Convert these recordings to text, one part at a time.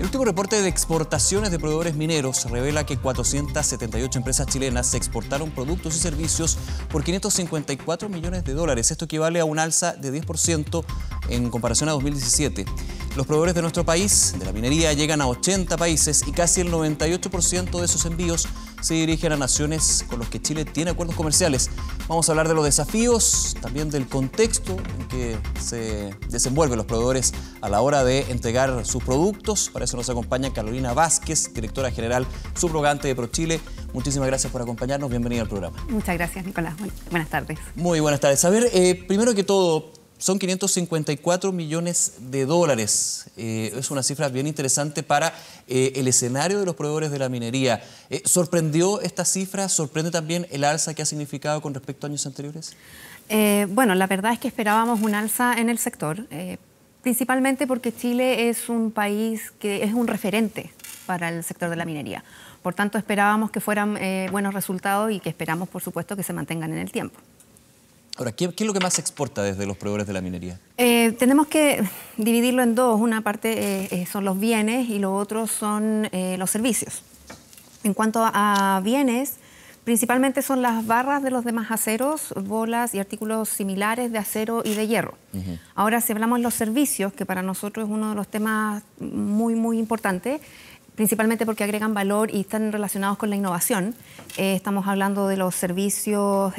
El último reporte de exportaciones de proveedores mineros revela que 478 empresas chilenas exportaron productos y servicios por 554 millones de dólares. Esto equivale a un alza de 10% en comparación a 2017. Los proveedores de nuestro país, de la minería, llegan a 80 países y casi el 98% de esos envíos se dirigen a naciones con los que Chile tiene acuerdos comerciales. Vamos a hablar de los desafíos, también del contexto en que se desenvuelven los proveedores a la hora de entregar sus productos. Para eso nos acompaña Carolina Vázquez, directora general subrogante de ProChile. Muchísimas gracias por acompañarnos, bienvenida al programa. Muchas gracias, Nicolás. Buenas tardes. Muy buenas tardes. A ver, eh, primero que todo, son 554 millones de dólares. Eh, es una cifra bien interesante para eh, el escenario de los proveedores de la minería. Eh, ¿Sorprendió esta cifra? ¿Sorprende también el alza que ha significado con respecto a años anteriores? bueno, la verdad es que esperábamos un alza en el sector, principalmente porque Chile es un país que es un referente para el sector de la minería. Por tanto, esperábamos que fueran buenos resultados y que esperamos, por supuesto, que se mantengan en el tiempo. Ahora, ¿qué, es lo que más exporta desde los proveedores de la minería? Eh, tenemos que dividirlo en dos. Una parte eh, eh, son los bienes y lo otro son los servicios. En cuanto a bienes, principalmente son las barras de los demás aceros, bolas y artículos similares de acero y de hierro. Ahora, si hablamos de los servicios, que para nosotros es uno de los temas muy, muy importantes, principalmente porque agregan valor y están relacionados con la innovación, estamos hablando de los servicios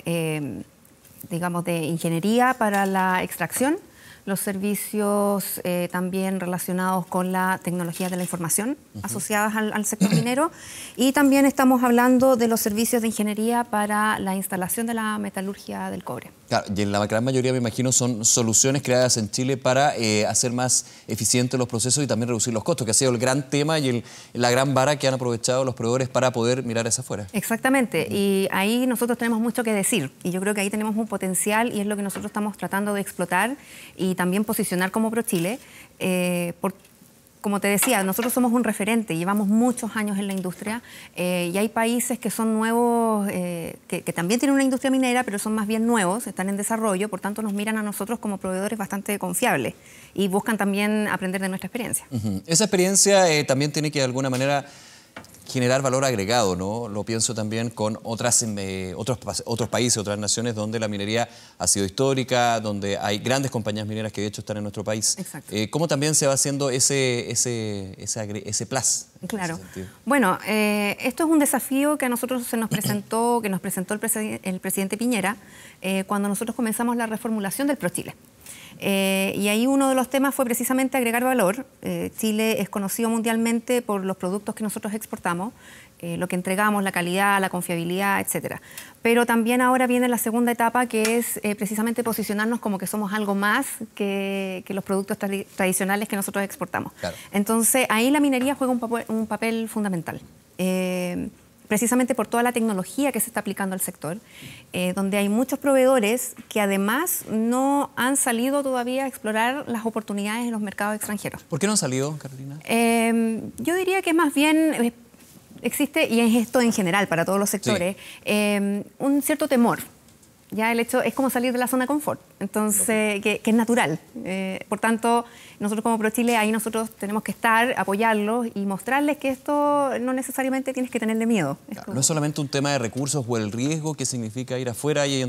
digamos, de ingeniería para la extracción los servicios eh, también relacionados con la tecnología de la información asociadas al, sector minero y también estamos hablando de los servicios de ingeniería para la instalación de la metalurgia del cobre. Claro, y en la gran mayoría, me imagino, son soluciones creadas en Chile para eh, hacer más eficientes los procesos y también reducir los costos, que ha sido el gran tema y el, la gran vara que han aprovechado los proveedores para poder mirar hacia afuera. Exactamente, y ahí nosotros tenemos mucho que decir y yo creo que ahí tenemos un potencial y es lo que nosotros estamos tratando de explotar y y también posicionar como ProChile, eh, como te decía, nosotros somos un referente, llevamos muchos años en la industria eh, y hay países que son nuevos, eh, que, también tienen una industria minera, pero son más bien nuevos, están en desarrollo, por tanto nos miran a nosotros como proveedores bastante confiables y buscan también aprender de nuestra experiencia. Esa experiencia también tiene que de alguna manera generar valor agregado, ¿no? Lo pienso también con otras, eh, otros, otros países, otras naciones donde la minería ha sido histórica, donde hay grandes compañías mineras que de hecho están en nuestro país. Exacto. Eh, ¿Cómo también se va haciendo ese, ese, ese, ese plus? Claro. bueno, eh, esto es un desafío que a nosotros se nos presentó, que nos presentó el, el presidente Piñera cuando nosotros comenzamos la reformulación del ProChile. Eh, y ahí uno de los temas fue precisamente agregar valor. Eh, Chile es conocido mundialmente por los productos que nosotros exportamos, eh, lo que entregamos, la calidad, la confiabilidad, etc. Pero también ahora viene la segunda etapa que es precisamente posicionarnos como que somos algo más que, los productos tradicionales que nosotros exportamos. Entonces ahí la minería juega un papel fundamental precisamente por toda la tecnología que se está aplicando al sector, eh, donde hay muchos proveedores que además no han salido todavía a explorar las oportunidades en los mercados extranjeros. ¿Por qué no han salido, Carolina? Em, yo diría que más bien eh, existe, y es esto en general para todos los sectores, em, un cierto temor ya el hecho es como salir de la zona de confort, entonces, que, es natural. Eh, por tanto, nosotros como ProChile ahí nosotros tenemos que estar, apoyarlos y mostrarles que esto no necesariamente tienes que tenerle miedo. No es solamente un tema de recursos o el riesgo que significa ir afuera y,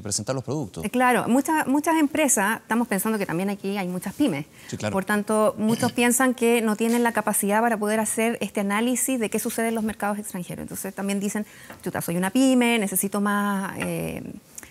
presentar los productos. Eh, claro, muchas, muchas empresas, estamos pensando que también aquí hay muchas pymes, por tanto, muchos piensan que no tienen la capacidad para poder hacer este análisis de qué sucede en los mercados extranjeros. Entonces también dicen, yo soy una pyme, necesito más... Eh,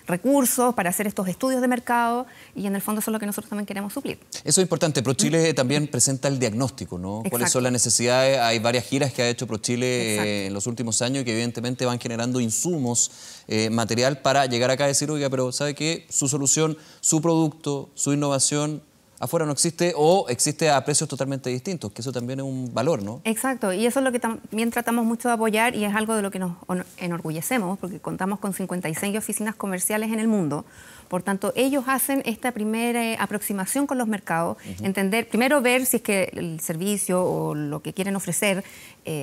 recursos para hacer estos estudios de mercado y en el fondo eso es lo que nosotros también queremos suplir. Eso es importante. ProChile mm. también presenta el diagnóstico, ¿no? ¿Cuáles son las necesidades? Hay varias giras que ha hecho ProChile eh, en los últimos años que evidentemente van generando insumos, eh, material para llegar acá a decir, oiga, pero ¿sabe que Su solución, su producto, su innovación afuera no existe o existe a precios totalmente distintos, que eso también es un valor, ¿no? Exacto, y eso es lo que también tratamos mucho de apoyar y es algo de lo que nos enorgullecemos, porque contamos con 56 oficinas comerciales en el mundo. Por tanto, ellos hacen esta primera eh, aproximación con los mercados, entender, primero ver si es que el servicio o lo que quieren ofrecer eh,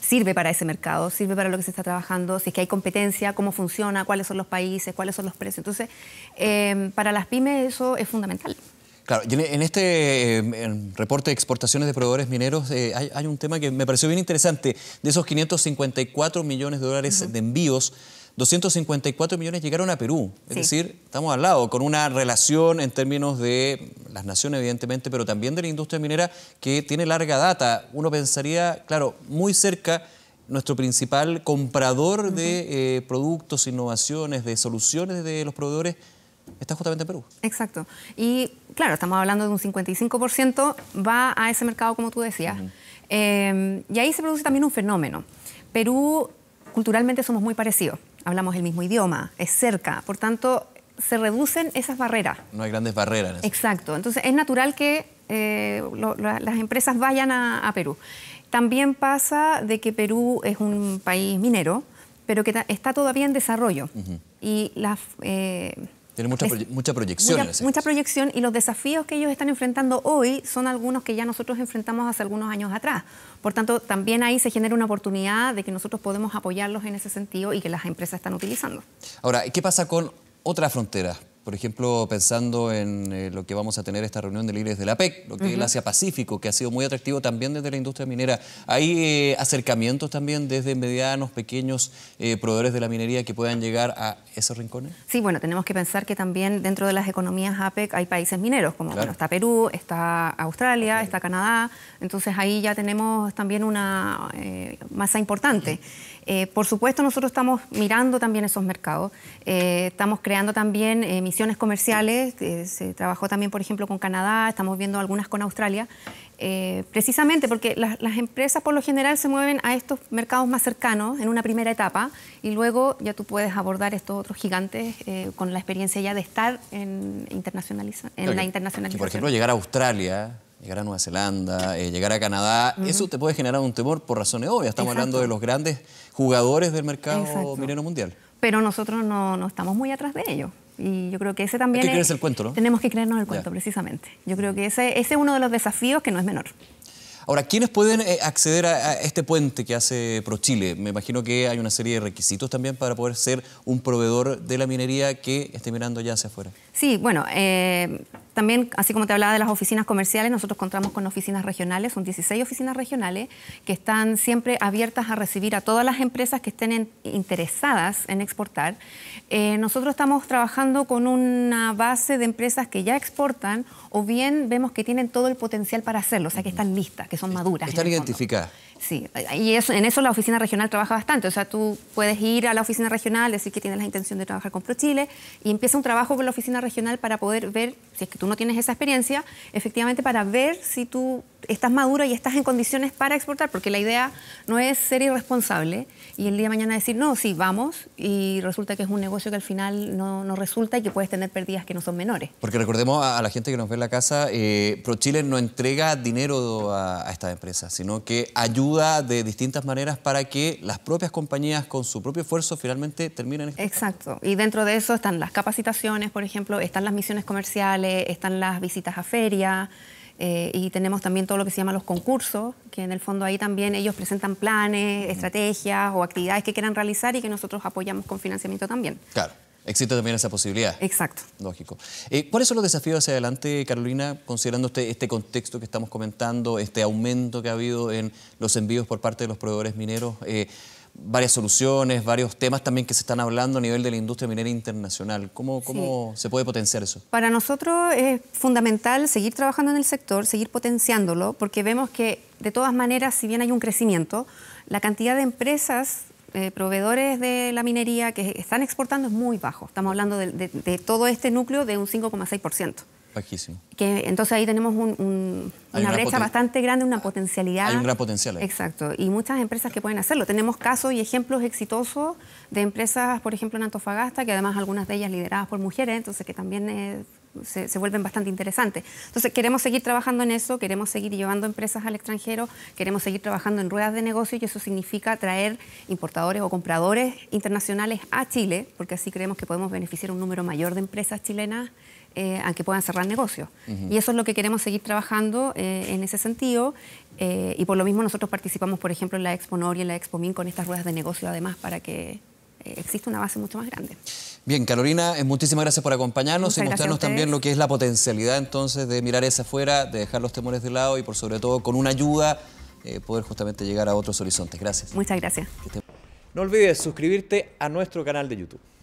sirve para ese mercado, sirve para lo que se está trabajando, si es que hay competencia, cómo funciona, cuáles son los países, cuáles son los precios. Entonces, eh, para las pymes eso es fundamental. Claro, e, en este em, reporte de exportaciones de proveedores mineros eh, hay, un tema que me pareció bien interesante. De esos 554 millones de dólares de envíos, 254 millones llegaron a Perú. Es decir, estamos al lado, con una relación en términos de las naciones, evidentemente, pero también de la industria minera que tiene larga data. Uno pensaría, claro, muy cerca nuestro principal comprador de eh, productos, innovaciones, de soluciones de los proveedores está justamente en Perú. Exacto. Y claro, estamos hablando de un 55% va a ese mercado, como tú decías. Eh, y ahí se produce también un fenómeno. Perú, culturalmente somos muy parecidos, hablamos el mismo idioma, es cerca, por tanto, se reducen esas barreras. No hay grandes barreras. Exacto, entonces es natural que eh, las empresas vayan a, Perú. También pasa de que Perú es un país minero, pero que está todavía en desarrollo. Y las... Eh, tiene mucha, mucha proyección. Mucha, mucha, proyección y los desafíos que ellos están enfrentando hoy son algunos que ya nosotros enfrentamos hace algunos años atrás. Por tanto, también ahí se genera una oportunidad de que nosotros podemos apoyarlos en ese sentido y que las empresas están utilizando. Ahora, ¿qué pasa con otra frontera? Por ejemplo, pensando en eh, lo que vamos a tener esta reunión de líderes de la e lo que es el Asia Pacífico, que ha sido muy atractivo también desde la industria minera. ¿Hay eh, acercamientos también desde medianos, pequeños eh, proveedores de la minería que puedan llegar a esos rincones? Sí, bueno, tenemos que pensar que también dentro de las economías APEC hay países mineros, como está Perú, está Australia, está Canadá. Entonces ahí ya tenemos también una masa importante. Eh, por supuesto, nosotros estamos mirando también esos mercados, eh, estamos creando también eh, misiones comerciales, se trabajó también, por ejemplo, con Canadá, estamos viendo algunas con Australia, precisamente porque las, empresas por lo general se mueven a estos mercados más cercanos en una primera etapa y luego ya tú puedes abordar estos otros gigantes con la experiencia ya de estar en, internacionaliza, en la internacionalización. Por ejemplo, llegar a Australia llegar a Nueva Zelanda, eh, llegar a Canadá, eso te puede generar un temor por razones obvias. Estamos hablando de los grandes jugadores del mercado minero mundial. Pero nosotros no, estamos muy atrás de ellos. Y yo creo que ese también... Hay el cuento, Tenemos que creernos el cuento, precisamente. Yo creo que ese, es uno de los desafíos que no es menor. Ahora, ¿quiénes pueden eh, acceder a, este puente que hace ProChile? Me imagino que hay una serie de requisitos también para poder ser un proveedor de la minería que esté mirando ya hacia afuera. Sí, bueno, eh, también, así como te hablaba de las oficinas comerciales, nosotros contamos con oficinas regionales, son 16 oficinas regionales que están siempre abiertas a recibir a todas las empresas que estén interesadas en exportar. Eh, nosotros estamos trabajando con una base de empresas que ya exportan o bien vemos que tienen todo el potencial para hacerlo, o sea, que están listas, que son maduras. Están identificadas. Sí, y en eso la oficina regional trabaja bastante. O sea, tú puedes ir a la oficina regional, decir que tienes la intención de trabajar con ProChile y empieza un trabajo con la oficina regional para poder ver, si es que tú no tienes esa experiencia, efectivamente para ver si tú estás maduro y estás en condiciones para exportar, porque la idea no es ser irresponsable y el día de mañana decir, no, sí, vamos, y resulta que es un negocio que al final no, no resulta y que puedes tener pérdidas que no son menores. Porque recordemos a, la gente que nos ve en la casa, eh, ProChile no entrega dinero a, a estas empresas, sino que ayuda de distintas maneras para que las propias compañías con su propio esfuerzo finalmente terminen. Exacto, y dentro de eso están las capacitaciones, por ejemplo, están las misiones comerciales, están las visitas a ferias, eh, y tenemos también todo lo que se llama los concursos, que en el fondo ahí también ellos presentan planes, estrategias o actividades que quieran realizar y que nosotros apoyamos con financiamiento también. Claro. Existe también esa posibilidad. Exacto. Lógico. Eh, ¿Cuáles son los desafíos hacia adelante, Carolina, considerando este, este contexto que estamos comentando, este aumento que ha habido en los envíos por parte de los proveedores mineros? Eh, varias soluciones, varios temas también que se están hablando a nivel de la industria minera internacional. ¿Cómo, se puede potenciar eso? Para nosotros es fundamental seguir trabajando en el sector, seguir potenciándolo, porque vemos que de todas maneras, si bien hay un crecimiento, la cantidad de empresas eh, proveedores de la minería que están exportando es muy bajo. Estamos hablando de, de todo este núcleo de un 5,6%. Que, entonces ahí tenemos una, brecha bastante grande, una potencialidad. Hay un gran potencial Exacto, y muchas empresas que pueden hacerlo. Tenemos casos y ejemplos exitosos de empresas, por ejemplo, en Antofagasta, que además algunas de ellas lideradas por mujeres, entonces que también eh, se, se, vuelven bastante interesantes. Entonces queremos seguir trabajando en eso, queremos seguir llevando empresas al extranjero, queremos seguir trabajando en ruedas de negocio y eso significa traer importadores o compradores internacionales a Chile, porque así creemos que podemos beneficiar un número mayor de empresas chilenas eh, a que puedan cerrar negocios. Y eso es lo que queremos seguir trabajando eh, en ese sentido. Eh, y por lo mismo nosotros participamos, por ejemplo, en la Expo Nor y en la Expo Min con estas ruedas de negocio, además, para que eh, exista una base mucho más grande. Bien, Carolina, muchísimas gracias por acompañarnos y mostrarnos también lo que es la potencialidad entonces de mirar hacia afuera, de dejar los temores de lado y por sobre todo con una ayuda poder justamente llegar a otros horizontes. Gracias. Muchas gracias. No olvides suscribirte a nuestro canal de YouTube.